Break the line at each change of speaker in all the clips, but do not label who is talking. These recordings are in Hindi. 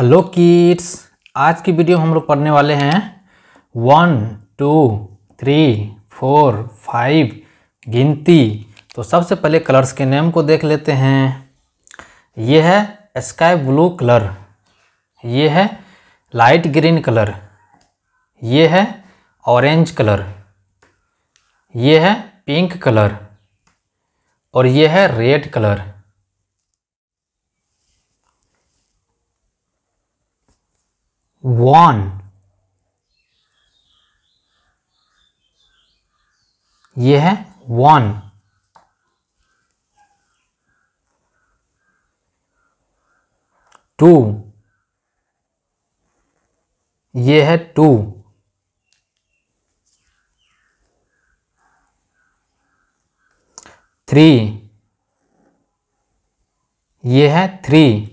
हेलो किड्स आज की वीडियो हम लोग पढ़ने वाले हैं one two three four five गिनती तो सबसे पहले कलर्स के नेम को देख लेते हैं ये है स्काई ब्लू कलर ये है लाइट ग्रीन कलर ये है ऑरेंज कलर ये है पिंक कलर और ये है रेड कलर वॉन ये है वॉन टू ये है टू थ्री ये है थ्री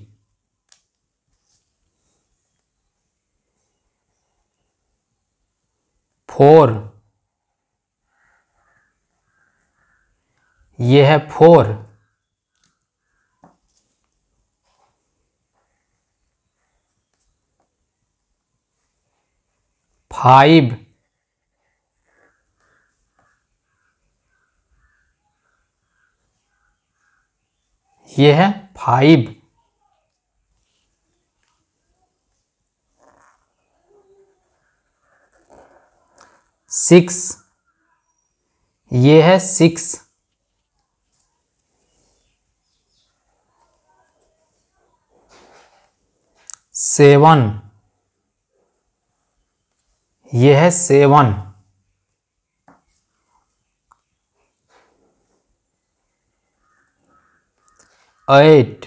फोर ये है फोर फाइव ये है फाइव सिक्स ये है सिक्स सेवन ये है सेवन एट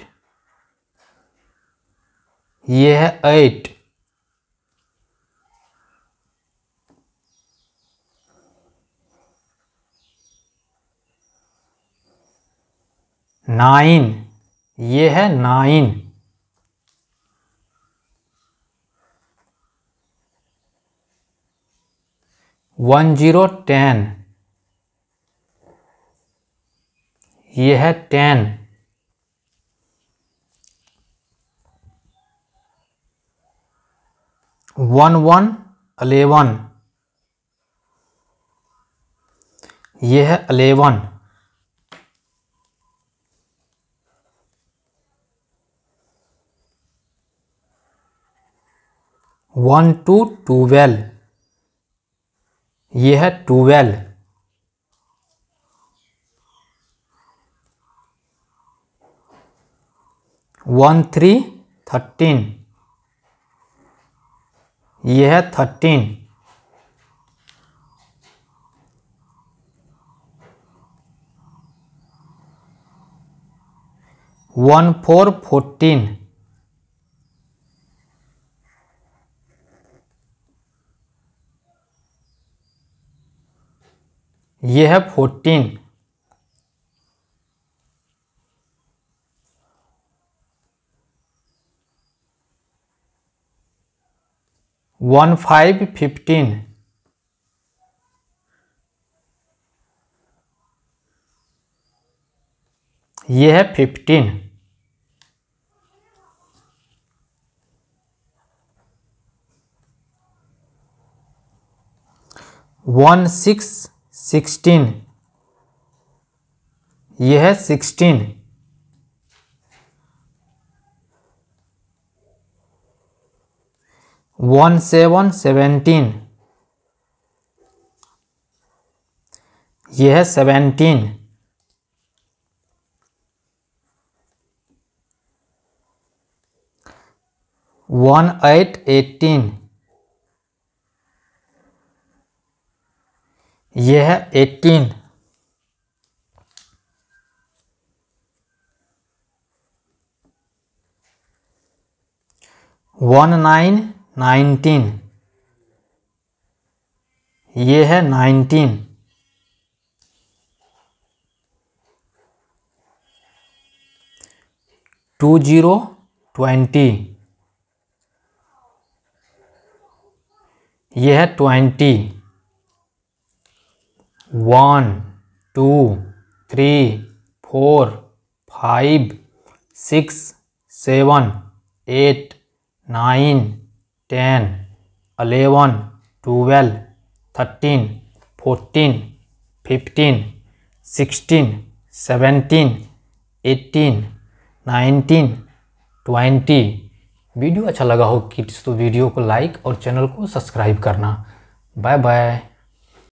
ये है एट नाइन ये है नाइन वन जीरो टेन ये है टेन वन वन अलेवन ये है अलेवन वन टू टूवेल ये है टूवेल वन थ्री थर्टीन ये है थर्टीन वन फोर फोर्टीन ये है फोर्टीन वन फाइव फिफ्टीन ये है फिफ्टीन वन सिक्स सिक्सटीन ये है सिक्सटीन वन सेवन सेवेंटीन यह सेवेंटीन वन एट एटीन ये है एटीन वन नाइन नाइनटीन ये है नाइनटीन टू जीरो ट्वेंटी यह है twenty one two three four five six seven eight nine ten eleven twelve thirteen fourteen fifteen sixteen seventeen eighteen nineteen twenty video अच्छा लगा हो किड्स तो वीडियो को लाइक और चैनल को सब्सक्राइब करना बाय बाय